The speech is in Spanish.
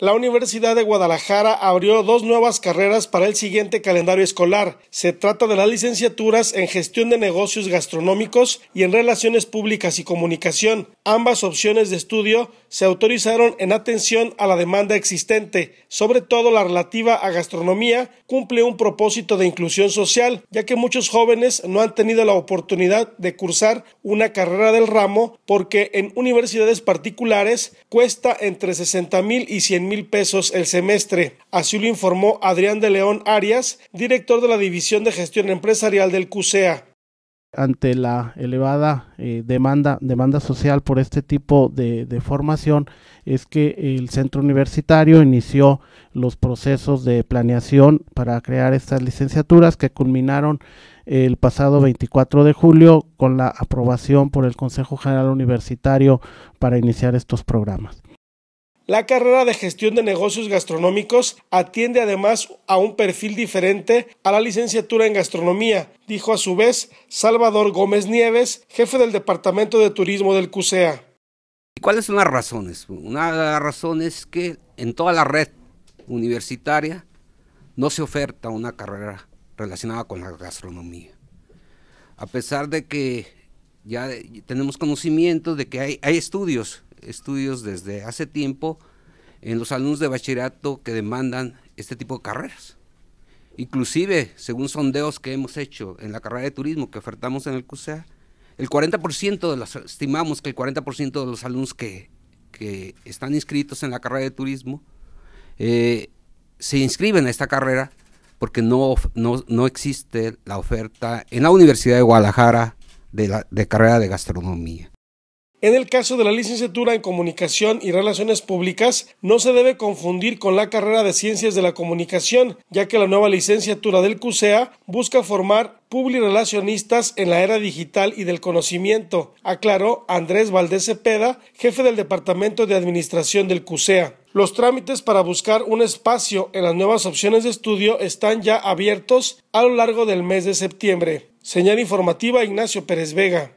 La Universidad de Guadalajara abrió dos nuevas carreras para el siguiente calendario escolar. Se trata de las licenciaturas en Gestión de Negocios Gastronómicos y en Relaciones Públicas y Comunicación. Ambas opciones de estudio se autorizaron en atención a la demanda existente, sobre todo la relativa a gastronomía, cumple un propósito de inclusión social, ya que muchos jóvenes no han tenido la oportunidad de cursar una carrera del ramo porque en universidades particulares cuesta entre 60 mil y 100 mil pesos el semestre. Así lo informó Adrián de León Arias, director de la División de Gestión Empresarial del CUSEA ante la elevada eh, demanda, demanda social por este tipo de, de, formación es que el centro universitario inició los procesos de planeación para crear estas licenciaturas que culminaron el pasado 24 de julio con la aprobación por el Consejo General Universitario para iniciar estos programas. La carrera de gestión de negocios gastronómicos atiende además a un perfil diferente a la licenciatura en gastronomía, dijo a su vez Salvador Gómez Nieves, jefe del Departamento de Turismo del CUSEA. ¿Y cuáles son las razones? Una de las razones es que en toda la red universitaria no se oferta una carrera relacionada con la gastronomía. A pesar de que ya tenemos conocimiento de que hay, hay estudios estudios desde hace tiempo en los alumnos de bachillerato que demandan este tipo de carreras. Inclusive, según sondeos que hemos hecho en la carrera de turismo que ofertamos en el CUSEA, el 40% de los, estimamos que el 40% de los alumnos que, están inscritos en la carrera de turismo eh, se inscriben a esta carrera porque no, no, existe la oferta en la Universidad de Guadalajara de carrera de gastronomía. En el caso de la licenciatura en Comunicación y Relaciones Públicas, no se debe confundir con la carrera de Ciencias de la Comunicación, ya que la nueva licenciatura del CUSEA busca formar publirelacionistas en la era digital y del conocimiento, aclaró Andrés Valdés Cepeda, jefe del Departamento de Administración del CUSEA. Los trámites para buscar un espacio en las nuevas opciones de estudio están ya abiertos a lo largo del mes de septiembre. Señal informativa Ignacio Pérez Vega.